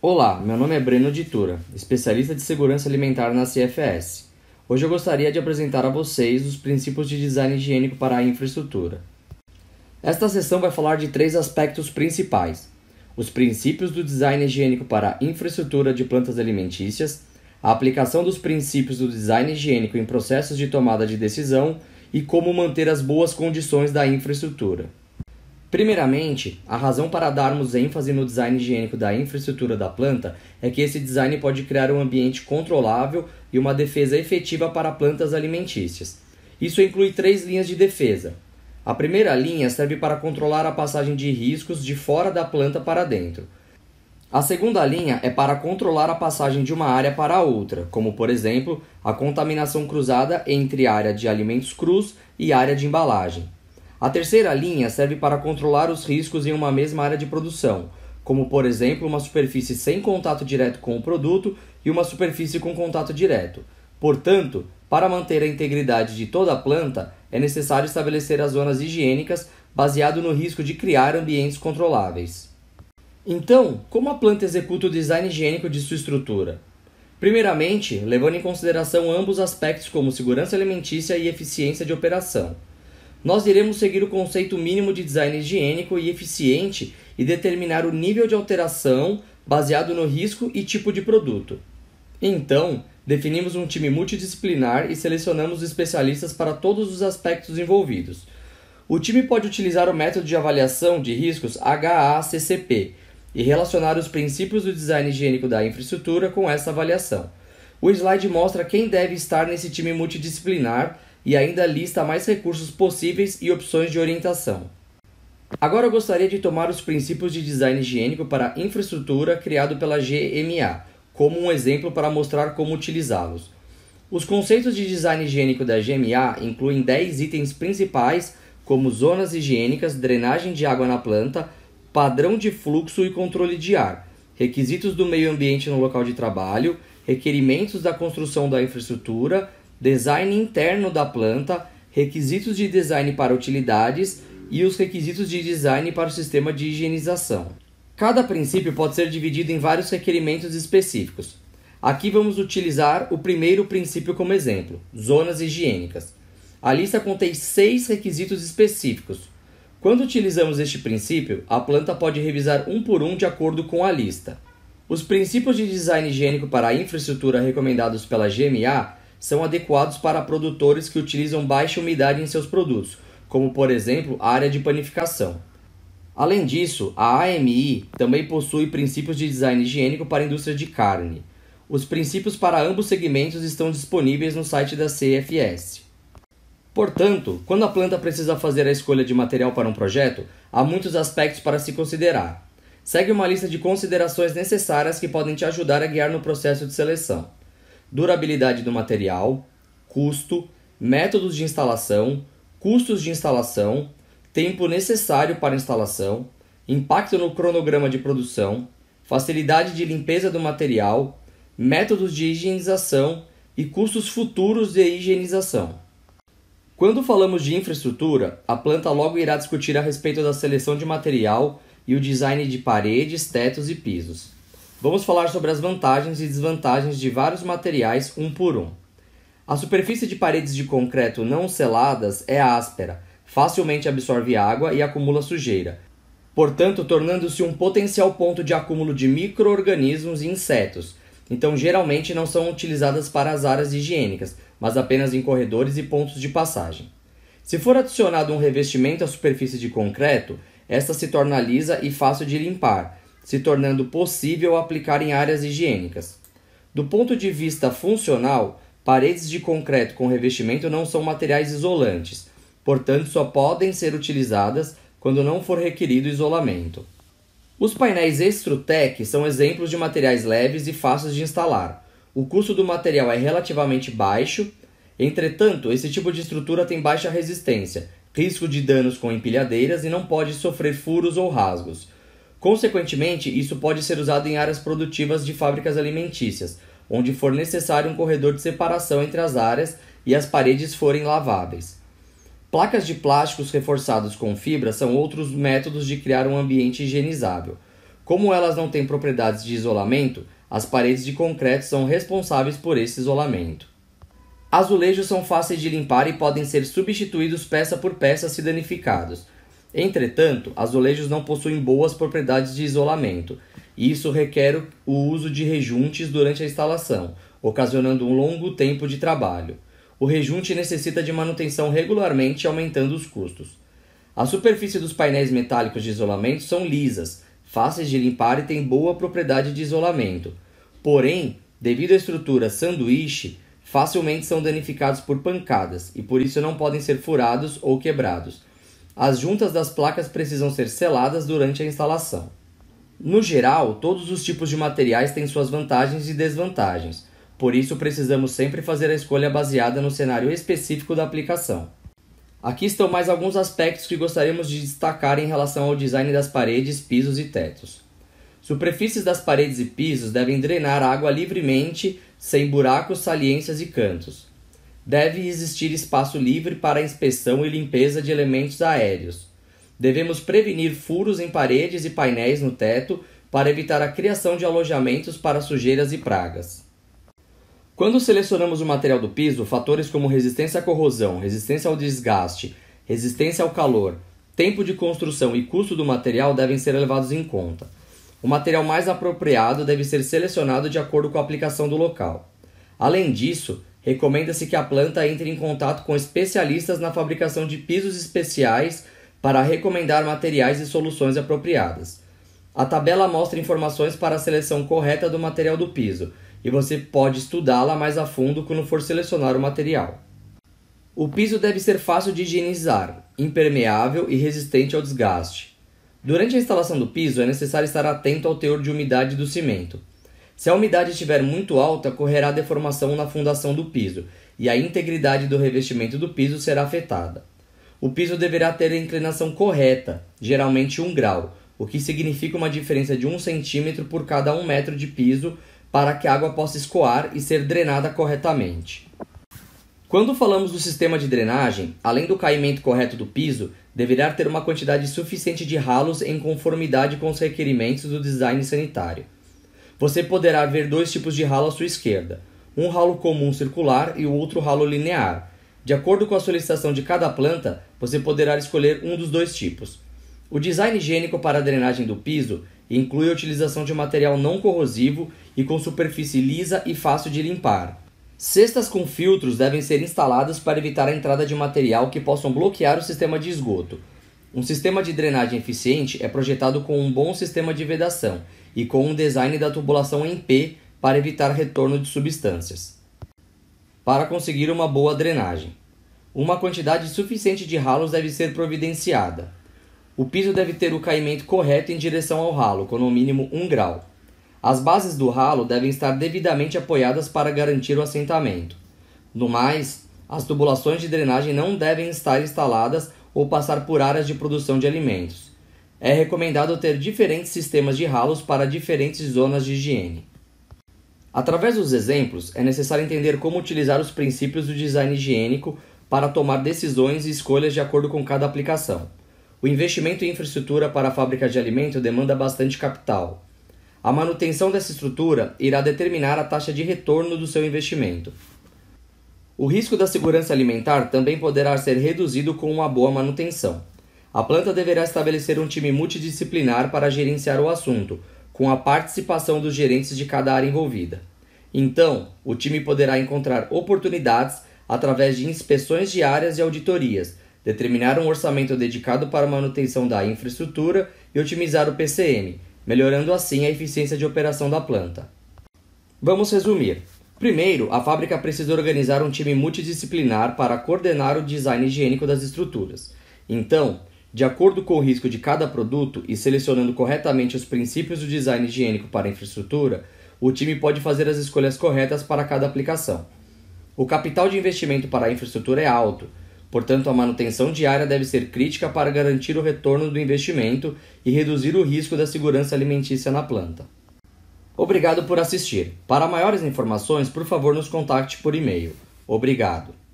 Olá, meu nome é Breno Ditura, especialista de segurança alimentar na CFS. Hoje eu gostaria de apresentar a vocês os princípios de design higiênico para a infraestrutura. Esta sessão vai falar de três aspectos principais: os princípios do design higiênico para a infraestrutura de plantas alimentícias, a aplicação dos princípios do design higiênico em processos de tomada de decisão e como manter as boas condições da infraestrutura. Primeiramente, a razão para darmos ênfase no design higiênico da infraestrutura da planta é que esse design pode criar um ambiente controlável e uma defesa efetiva para plantas alimentícias. Isso inclui três linhas de defesa. A primeira linha serve para controlar a passagem de riscos de fora da planta para dentro. A segunda linha é para controlar a passagem de uma área para outra, como por exemplo a contaminação cruzada entre área de alimentos crus e área de embalagem. A terceira linha serve para controlar os riscos em uma mesma área de produção, como por exemplo uma superfície sem contato direto com o produto e uma superfície com contato direto. Portanto, para manter a integridade de toda a planta, é necessário estabelecer as zonas higiênicas baseado no risco de criar ambientes controláveis. Então, como a planta executa o design higiênico de sua estrutura? Primeiramente, levando em consideração ambos aspectos como segurança alimentícia e eficiência de operação nós iremos seguir o conceito mínimo de design higiênico e eficiente e determinar o nível de alteração baseado no risco e tipo de produto. Então, definimos um time multidisciplinar e selecionamos especialistas para todos os aspectos envolvidos. O time pode utilizar o método de avaliação de riscos HACCP e relacionar os princípios do design higiênico da infraestrutura com essa avaliação. O slide mostra quem deve estar nesse time multidisciplinar e ainda lista mais recursos possíveis e opções de orientação. Agora eu gostaria de tomar os princípios de design higiênico para infraestrutura criado pela GMA, como um exemplo para mostrar como utilizá-los. Os conceitos de design higiênico da GMA incluem 10 itens principais, como zonas higiênicas, drenagem de água na planta, padrão de fluxo e controle de ar, requisitos do meio ambiente no local de trabalho, requerimentos da construção da infraestrutura, design interno da planta, requisitos de design para utilidades e os requisitos de design para o sistema de higienização. Cada princípio pode ser dividido em vários requerimentos específicos. Aqui vamos utilizar o primeiro princípio como exemplo: zonas higiênicas. A lista contém seis requisitos específicos. Quando utilizamos este princípio, a planta pode revisar um por um de acordo com a lista. Os princípios de design higiênico para a infraestrutura recomendados pela GMA são adequados para produtores que utilizam baixa umidade em seus produtos, como por exemplo a área de panificação. Além disso, a AMI também possui princípios de design higiênico para a indústria de carne. Os princípios para ambos segmentos estão disponíveis no site da CFS. Portanto, quando a planta precisa fazer a escolha de material para um projeto, há muitos aspectos para se considerar. Segue uma lista de considerações necessárias que podem te ajudar a guiar no processo de seleção durabilidade do material, custo, métodos de instalação, custos de instalação, tempo necessário para instalação, impacto no cronograma de produção, facilidade de limpeza do material, métodos de higienização e custos futuros de higienização. Quando falamos de infraestrutura, a planta logo irá discutir a respeito da seleção de material e o design de paredes, tetos e pisos. Vamos falar sobre as vantagens e desvantagens de vários materiais um por um. A superfície de paredes de concreto não seladas é áspera, facilmente absorve água e acumula sujeira, portanto, tornando-se um potencial ponto de acúmulo de micro-organismos e insetos. Então, geralmente não são utilizadas para as áreas higiênicas, mas apenas em corredores e pontos de passagem. Se for adicionado um revestimento à superfície de concreto, esta se torna lisa e fácil de limpar, se tornando possível aplicar em áreas higiênicas. Do ponto de vista funcional, paredes de concreto com revestimento não são materiais isolantes, portanto, só podem ser utilizadas quando não for requerido isolamento. Os painéis Extrutec são exemplos de materiais leves e fáceis de instalar. O custo do material é relativamente baixo, entretanto, esse tipo de estrutura tem baixa resistência, risco de danos com empilhadeiras e não pode sofrer furos ou rasgos. Consequentemente, isso pode ser usado em áreas produtivas de fábricas alimentícias, onde for necessário um corredor de separação entre as áreas e as paredes forem laváveis. Placas de plásticos reforçados com fibra são outros métodos de criar um ambiente higienizável. Como elas não têm propriedades de isolamento, as paredes de concreto são responsáveis por esse isolamento. Azulejos são fáceis de limpar e podem ser substituídos peça por peça se danificados. Entretanto, azulejos não possuem boas propriedades de isolamento, e isso requer o uso de rejuntes durante a instalação, ocasionando um longo tempo de trabalho. O rejunte necessita de manutenção regularmente, aumentando os custos. A superfície dos painéis metálicos de isolamento são lisas, fáceis de limpar e têm boa propriedade de isolamento. Porém, devido à estrutura sanduíche, facilmente são danificados por pancadas e por isso não podem ser furados ou quebrados as juntas das placas precisam ser seladas durante a instalação. No geral, todos os tipos de materiais têm suas vantagens e desvantagens, por isso precisamos sempre fazer a escolha baseada no cenário específico da aplicação. Aqui estão mais alguns aspectos que gostaríamos de destacar em relação ao design das paredes, pisos e tetos. Superfícies das paredes e pisos devem drenar água livremente, sem buracos, saliências e cantos. Deve existir espaço livre para inspeção e limpeza de elementos aéreos. Devemos prevenir furos em paredes e painéis no teto para evitar a criação de alojamentos para sujeiras e pragas. Quando selecionamos o material do piso, fatores como resistência à corrosão, resistência ao desgaste, resistência ao calor, tempo de construção e custo do material devem ser levados em conta. O material mais apropriado deve ser selecionado de acordo com a aplicação do local. Além disso, Recomenda-se que a planta entre em contato com especialistas na fabricação de pisos especiais para recomendar materiais e soluções apropriadas. A tabela mostra informações para a seleção correta do material do piso e você pode estudá-la mais a fundo quando for selecionar o material. O piso deve ser fácil de higienizar, impermeável e resistente ao desgaste. Durante a instalação do piso, é necessário estar atento ao teor de umidade do cimento. Se a umidade estiver muito alta, correrá deformação na fundação do piso e a integridade do revestimento do piso será afetada. O piso deverá ter a inclinação correta, geralmente 1 grau, o que significa uma diferença de 1 centímetro por cada 1 metro de piso para que a água possa escoar e ser drenada corretamente. Quando falamos do sistema de drenagem, além do caimento correto do piso, deverá ter uma quantidade suficiente de ralos em conformidade com os requerimentos do design sanitário. Você poderá ver dois tipos de ralo à sua esquerda: um ralo comum circular e o outro ralo linear. De acordo com a solicitação de cada planta, você poderá escolher um dos dois tipos. O design higiênico para a drenagem do piso inclui a utilização de material não corrosivo e com superfície lisa e fácil de limpar. Cestas com filtros devem ser instaladas para evitar a entrada de material que possam bloquear o sistema de esgoto. Um sistema de drenagem eficiente é projetado com um bom sistema de vedação e com um design da tubulação em P para evitar retorno de substâncias. Para conseguir uma boa drenagem, uma quantidade suficiente de ralos deve ser providenciada. O piso deve ter o caimento correto em direção ao ralo, com no mínimo 1 grau. As bases do ralo devem estar devidamente apoiadas para garantir o assentamento. No mais, as tubulações de drenagem não devem estar instaladas ou passar por áreas de produção de alimentos. É recomendado ter diferentes sistemas de ralos para diferentes zonas de higiene. Através dos exemplos, é necessário entender como utilizar os princípios do design higiênico para tomar decisões e escolhas de acordo com cada aplicação. O investimento em infraestrutura para a fábrica de alimento demanda bastante capital. A manutenção dessa estrutura irá determinar a taxa de retorno do seu investimento. O risco da segurança alimentar também poderá ser reduzido com uma boa manutenção. A planta deverá estabelecer um time multidisciplinar para gerenciar o assunto, com a participação dos gerentes de cada área envolvida. Então, o time poderá encontrar oportunidades através de inspeções diárias e auditorias, determinar um orçamento dedicado para a manutenção da infraestrutura e otimizar o PCM, melhorando assim a eficiência de operação da planta. Vamos resumir. Primeiro, a fábrica precisa organizar um time multidisciplinar para coordenar o design higiênico das estruturas. Então, de acordo com o risco de cada produto e selecionando corretamente os princípios do design higiênico para a infraestrutura, o time pode fazer as escolhas corretas para cada aplicação. O capital de investimento para a infraestrutura é alto, portanto, a manutenção diária deve ser crítica para garantir o retorno do investimento e reduzir o risco da segurança alimentícia na planta. Obrigado por assistir. Para maiores informações, por favor, nos contacte por e-mail. Obrigado.